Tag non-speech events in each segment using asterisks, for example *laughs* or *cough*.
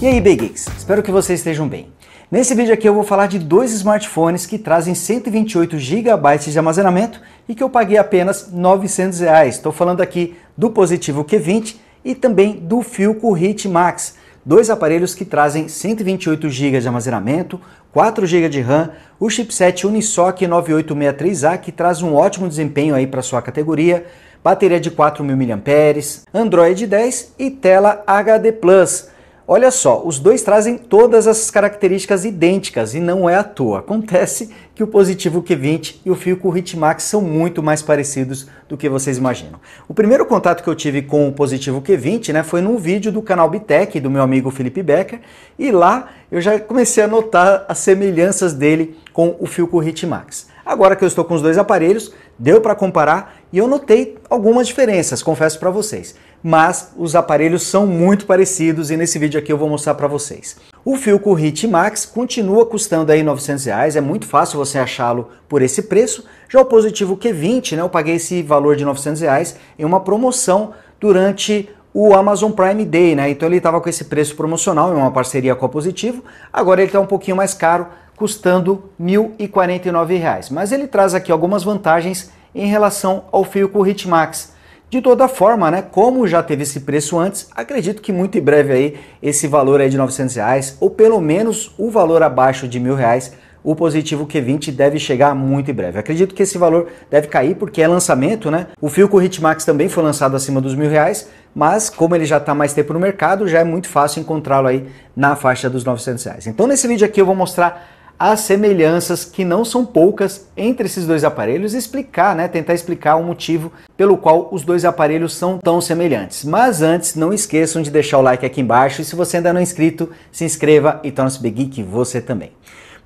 E aí, B-Geeks? Espero que vocês estejam bem. Nesse vídeo aqui eu vou falar de dois smartphones que trazem 128 GB de armazenamento e que eu paguei apenas R$ 900. Estou falando aqui do Positivo Q20 e também do Filco Hit Max, dois aparelhos que trazem 128 GB de armazenamento, 4 GB de RAM, o chipset Unisoc 9863A que traz um ótimo desempenho aí para sua categoria, bateria de 4.000 mAh, Android 10 e tela HD Plus. Olha só, os dois trazem todas as características idênticas e não é à toa. Acontece que o positivo Q20 e o fio Currit Max são muito mais parecidos do que vocês imaginam. O primeiro contato que eu tive com o positivo Q20 né, foi num vídeo do canal Bitec, do meu amigo Felipe Becker, e lá eu já comecei a notar as semelhanças dele com o fio Currit Max. Agora que eu estou com os dois aparelhos, deu para comparar e eu notei algumas diferenças, confesso para vocês mas os aparelhos são muito parecidos e nesse vídeo aqui eu vou mostrar para vocês. O Philco Hit Max continua custando aí 900, reais, é muito fácil você achá-lo por esse preço. Já o positivo Q20, né, eu paguei esse valor de 900 reais em uma promoção durante o Amazon Prime Day, né? Então ele estava com esse preço promocional em uma parceria com a Positivo. Agora ele está um pouquinho mais caro, custando R$ 1.049. Mas ele traz aqui algumas vantagens em relação ao Philco Hit Max. De toda forma, né, como já teve esse preço antes, acredito que muito em breve aí esse valor aí de 900 reais, ou pelo menos o valor abaixo de mil reais, o positivo Q20 deve chegar muito em breve. Acredito que esse valor deve cair porque é lançamento, né? O Filco Hitmax também foi lançado acima dos mil reais, mas como ele já está mais tempo no mercado, já é muito fácil encontrá-lo aí na faixa dos 900 reais. Então nesse vídeo aqui eu vou mostrar as semelhanças que não são poucas entre esses dois aparelhos e explicar, né, tentar explicar o motivo pelo qual os dois aparelhos são tão semelhantes. Mas antes, não esqueçam de deixar o like aqui embaixo e se você ainda não é inscrito, se inscreva e torne-se Geek você também.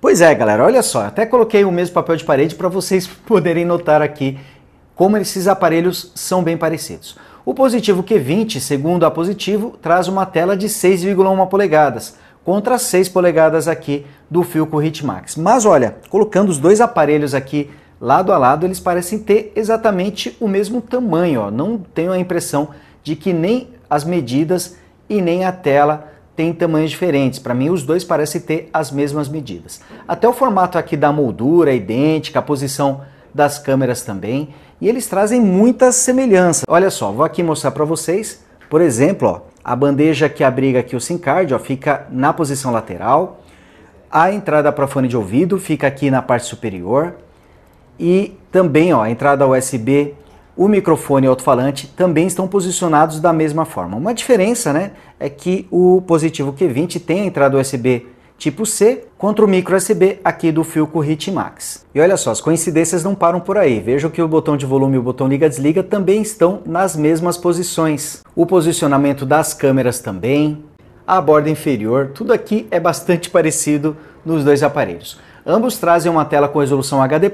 Pois é, galera, olha só, até coloquei o mesmo papel de parede para vocês *laughs* poderem notar aqui como esses aparelhos são bem parecidos. O positivo Q20, segundo a positivo, traz uma tela de 6,1 polegadas, contra 6 polegadas aqui do Philco Hitmax. Mas olha, colocando os dois aparelhos aqui lado a lado, eles parecem ter exatamente o mesmo tamanho. Ó. Não tenho a impressão de que nem as medidas e nem a tela têm tamanhos diferentes. Para mim, os dois parecem ter as mesmas medidas. Até o formato aqui da moldura é idêntica, a posição das câmeras também. E eles trazem muita semelhança. Olha só, vou aqui mostrar para vocês, por exemplo, ó, a bandeja que abriga aqui o SIM card ó, fica na posição lateral. A entrada para fone de ouvido fica aqui na parte superior. E também ó, a entrada USB, o microfone e o alto-falante também estão posicionados da mesma forma. Uma diferença né, é que o positivo Q20 tem a entrada USB tipo C contra o micro USB aqui do Philco HitMax. E olha só, as coincidências não param por aí. Vejam que o botão de volume e o botão liga-desliga também estão nas mesmas posições. O posicionamento das câmeras também, a borda inferior, tudo aqui é bastante *laughs* parecido nos dois aparelhos. Ambos trazem uma tela com resolução HD+,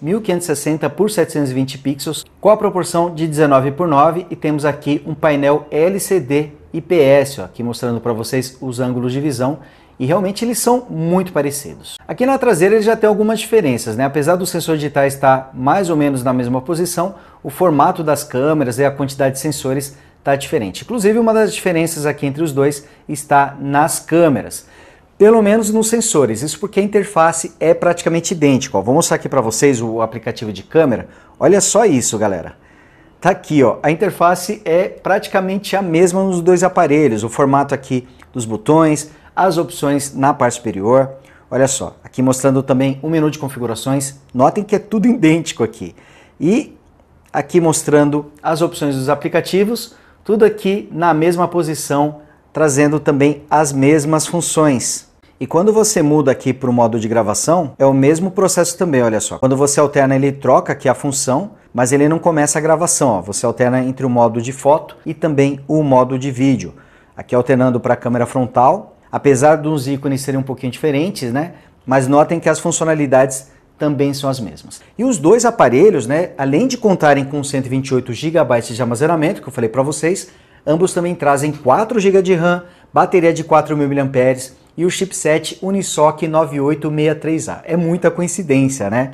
1560 por 720 pixels, com a proporção de 19 por 9 e temos aqui um painel LCD IPS, ó, aqui mostrando para vocês os ângulos de visão e realmente eles são muito parecidos. Aqui na traseira ele já tem algumas diferenças, né? apesar do sensor digital estar mais ou menos na mesma posição, o formato das câmeras e a quantidade de sensores está diferente. Inclusive uma das diferenças aqui entre os dois está nas câmeras, pelo menos nos sensores, isso porque a interface é praticamente idêntica. vou mostrar aqui para vocês o aplicativo de câmera, olha só isso galera tá aqui, ó. A interface é praticamente a mesma nos dois aparelhos. O formato aqui dos botões, as opções na parte superior. Olha só, aqui mostrando também um menu de configurações. Notem que é tudo idêntico aqui. E aqui mostrando as opções dos aplicativos, tudo aqui na mesma posição, trazendo também as mesmas funções. E quando você muda aqui para o modo de gravação, é o mesmo processo também, olha só. Quando você alterna, ele troca aqui a função, mas ele não começa a gravação. Ó. Você alterna entre o modo de foto e também o modo de vídeo. Aqui alternando para a câmera frontal, apesar dos ícones serem um pouquinho diferentes, né? Mas notem que as funcionalidades também são as mesmas. E os dois aparelhos, né, além de contarem com 128 GB de armazenamento, que eu falei para vocês, ambos também trazem 4 GB de RAM, bateria de 4.000 mAh e o chipset Unisoc 9863A. É muita coincidência, né?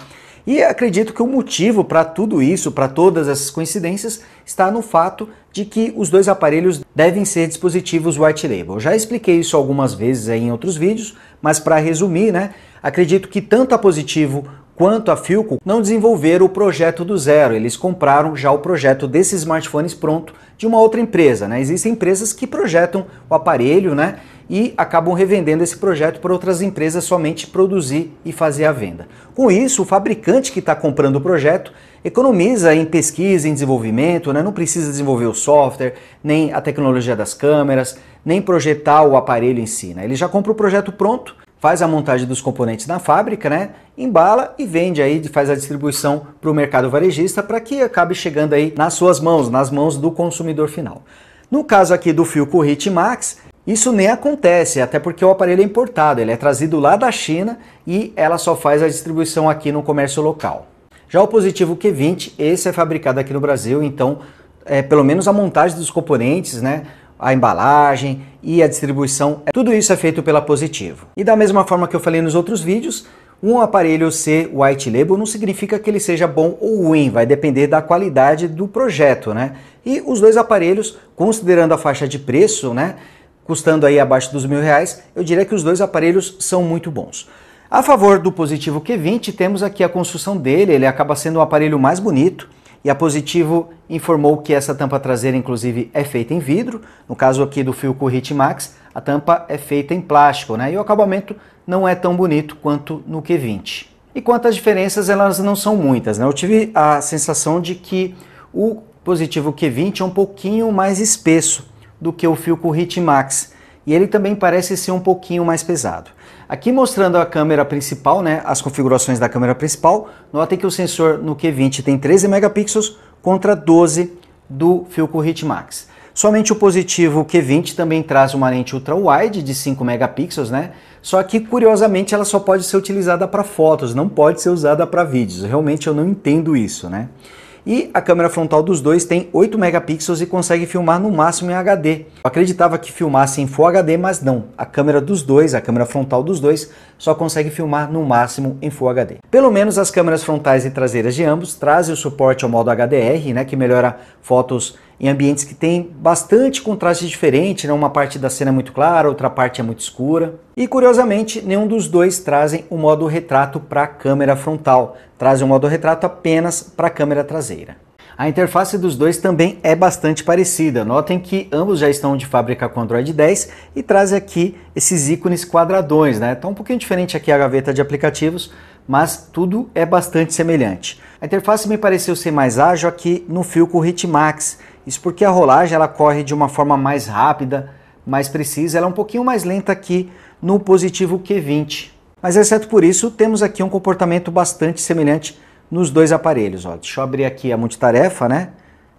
E acredito que o motivo para tudo isso, para todas essas coincidências, está no fato de que os dois aparelhos devem ser dispositivos white label. Eu já expliquei isso algumas vezes em outros vídeos, mas para resumir, né, acredito que tanto a Positivo quanto a Philco não desenvolveram o projeto do zero, eles compraram já o projeto desses smartphones pronto de uma outra empresa, né? Existem empresas que projetam o aparelho, né? e acabam revendendo esse projeto para outras empresas somente produzir e fazer a venda. Com isso, o fabricante que está comprando o projeto economiza em pesquisa, em desenvolvimento, né? não precisa desenvolver o software, nem a tecnologia das câmeras, nem projetar o aparelho em si. Né? Ele já compra o projeto pronto, faz a montagem dos componentes na fábrica, né? embala e vende aí, faz a distribuição para o mercado varejista para que acabe chegando aí nas suas mãos, nas mãos do consumidor final. No caso aqui do Philco Hit Max, isso nem acontece, até porque o aparelho é importado, ele é trazido lá da China e ela só faz a distribuição aqui no comércio local. Já o positivo Q20, esse é fabricado aqui no Brasil, então é, pelo menos a montagem dos componentes, né, a embalagem e a distribuição, é, tudo isso é feito pela Positivo. E da mesma forma que eu falei nos outros vídeos, um aparelho ser white label não significa que ele seja bom ou ruim, vai depender da qualidade do projeto, né? E os dois aparelhos, considerando a faixa de preço, né, custando aí abaixo dos mil reais, eu diria que os dois aparelhos são muito bons. A favor do Positivo Q20, temos aqui a construção dele, ele acaba sendo um aparelho mais bonito, e a Positivo informou que essa tampa traseira, inclusive, é feita em vidro. No caso aqui do Philco Hit Max, a tampa é feita em plástico, né? E o acabamento não é tão bonito quanto no Q20. E quanto às diferenças, elas não são muitas, né? Eu tive a sensação de que o positivo Q20 é um pouquinho mais espesso do que o Philco Hit Max. E ele também parece ser um pouquinho mais pesado. Aqui mostrando a câmera principal, né, as configurações da câmera principal, notem que o sensor no Q20 tem 13 megapixels contra 12 do Philco Hit Max. Somente o positivo Q20 também traz uma lente ultra-wide de 5 megapixels, né? Só que, curiosamente, ela só pode ser utilizada para fotos, não pode ser usada para vídeos. Realmente eu não entendo isso, né? E a câmera frontal dos dois tem 8 megapixels e consegue filmar no máximo em HD. Eu acreditava que filmasse em Full HD, mas não. A câmera dos dois, a câmera frontal dos dois, só consegue filmar no máximo em Full HD. Pelo menos as câmeras frontais e traseiras de ambos trazem o suporte ao modo HDR, né, que melhora fotos em ambientes que tem bastante contraste diferente, né? uma parte da cena é muito clara, outra parte é muito escura. E curiosamente, nenhum dos dois trazem o modo retrato para a câmera frontal, trazem o modo retrato apenas para a câmera traseira. A interface dos dois também é bastante parecida. Notem que ambos já estão de fábrica com Android 10 e traz aqui esses ícones quadradões, né? Está um pouquinho diferente aqui a gaveta de aplicativos, mas tudo é bastante semelhante. A interface me pareceu ser mais ágil aqui no Filco Hit Hitmax. Isso porque a rolagem ela corre de uma forma mais rápida, mais precisa, ela é um pouquinho mais lenta aqui no positivo Q20. Mas exceto por isso, temos aqui um comportamento bastante semelhante nos dois aparelhos. Ó, deixa eu abrir aqui a multitarefa, né?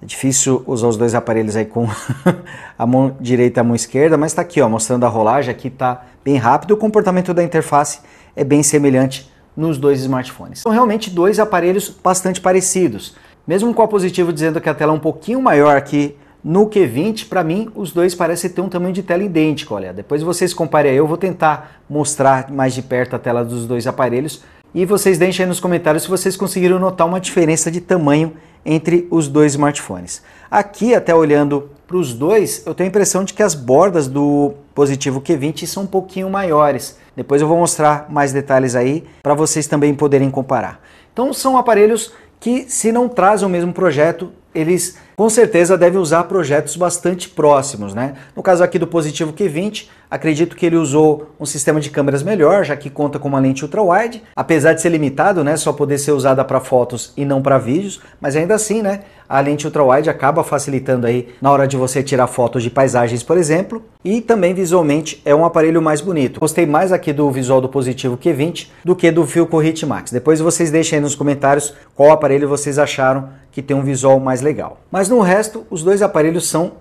É difícil usar os dois aparelhos aí com *laughs* a mão direita e a mão esquerda, mas está aqui ó, mostrando a rolagem, aqui está bem rápido. O comportamento da interface é bem semelhante nos dois smartphones. São realmente dois aparelhos bastante parecidos. Mesmo com a positivo dizendo que a tela é um pouquinho maior aqui no Q20, para mim os dois parecem ter um tamanho de tela idêntico. Olha, depois vocês comparem aí, eu vou tentar mostrar mais de perto a tela dos dois aparelhos e vocês deixem aí nos comentários se vocês conseguiram notar uma diferença de tamanho entre os dois smartphones. Aqui, até olhando para os dois, eu tenho a impressão de que as bordas do positivo Q20 são um pouquinho maiores. Depois eu vou mostrar mais detalhes aí para vocês também poderem comparar. Então são aparelhos que se não trazem o mesmo projeto, eles com certeza devem usar projetos bastante próximos, né? No caso aqui do Positivo Q20, acredito que ele usou um sistema de câmeras melhor, já que conta com uma lente ultra-wide, apesar de ser limitado, né, só poder ser usada para fotos e não para vídeos, mas ainda assim, né, a lente ultra-wide acaba facilitando aí na hora de você tirar fotos de paisagens, por exemplo, e também visualmente é um aparelho mais bonito. Gostei mais aqui do visual do Positivo Q20 do que do Filco Hit Max. Depois vocês deixem aí nos comentários qual aparelho vocês acharam que tem um visual mais legal. Mas no resto, os dois aparelhos são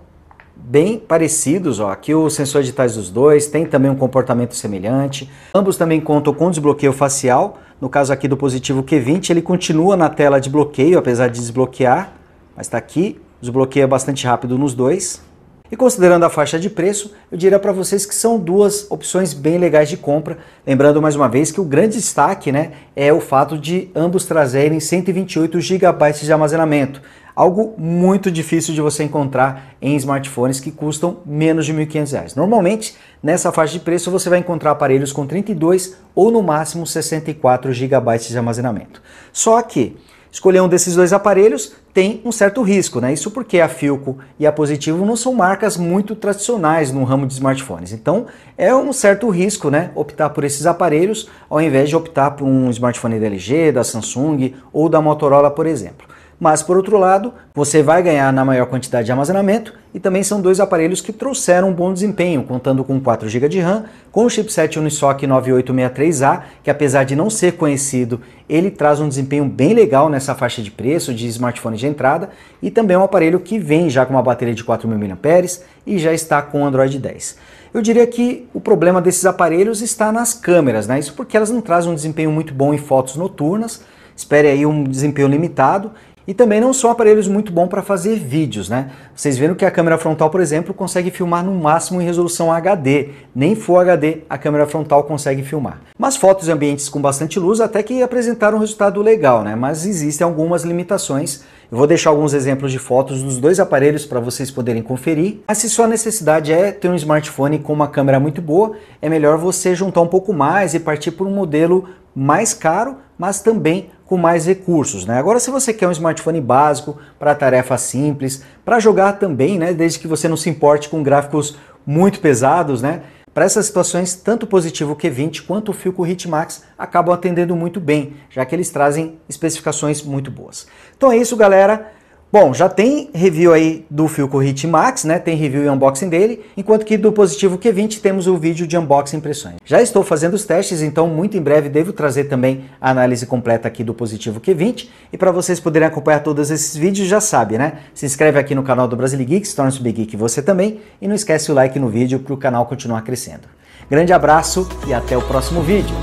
bem parecidos. Ó. Aqui os sensores digitais dos dois tem também um comportamento semelhante. Ambos também contam com desbloqueio facial. No caso aqui do positivo Q20, ele continua na tela de bloqueio, apesar de desbloquear, mas está aqui. Desbloqueia bastante rápido nos dois. E considerando a faixa de preço, eu diria para vocês que são duas opções bem legais de compra. Lembrando mais uma vez que o grande destaque né, é o fato de ambos trazerem 128 GB de armazenamento. Algo muito difícil de você encontrar em smartphones que custam menos de R$ 1.500. Normalmente, nessa faixa de preço, você vai encontrar aparelhos com 32 ou no máximo 64 GB de armazenamento. Só que Escolher um desses dois aparelhos tem um certo risco, né? Isso porque a Filco e a Positivo não são marcas muito tradicionais no ramo de smartphones. Então, é um certo risco, né, optar por esses aparelhos ao invés de optar por um smartphone da LG, da Samsung ou da Motorola, por exemplo. Mas, por outro lado, você vai ganhar na maior quantidade de armazenamento e também são dois aparelhos que trouxeram um bom desempenho, contando com 4 GB de RAM, com o chipset Unisoc 9863A, que apesar de não ser conhecido, ele traz um desempenho bem legal nessa faixa de preço de smartphone de entrada e também é um aparelho que vem já com uma bateria de 4.000 mAh e já está com Android 10. Eu diria que o problema desses aparelhos está nas câmeras, né? Isso porque elas não trazem um desempenho muito bom em fotos noturnas, espere aí um desempenho limitado e também não são aparelhos muito bons para fazer vídeos, né? Vocês viram que a câmera frontal, por exemplo, consegue filmar no máximo em resolução HD. Nem Full HD a câmera frontal consegue filmar. Mas fotos em ambientes com bastante luz até que apresentaram um resultado legal, né? Mas existem algumas limitações. Eu vou deixar alguns exemplos de fotos dos dois aparelhos para vocês poderem conferir. Mas se sua necessidade é ter um smartphone com uma câmera muito boa, é melhor você juntar um pouco mais e partir por um modelo mais caro, mas também com mais recursos. Né? Agora, se você quer um smartphone básico para tarefas simples, para jogar também, né? desde que você não se importe com gráficos muito pesados, né? Para essas situações, tanto o positivo Q20 quanto o Filco Hitmax acabam atendendo muito bem, já que eles trazem especificações muito boas. Então é isso, galera. Bom, já tem review aí do Philco Hit Max, né? Tem review e unboxing dele, enquanto que do Positivo Q20 temos o vídeo de unboxing e impressões. Já estou fazendo os testes, então muito em breve devo trazer também a análise completa aqui do Positivo Q20. E para vocês poderem acompanhar todos esses vídeos, já sabe, né? Se inscreve aqui no canal do Brasil Geeks, torna-se Big Geek você também, e não esquece o like no vídeo para o canal continuar crescendo. Grande abraço e até o próximo vídeo.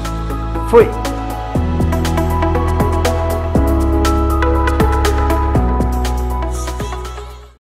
Fui!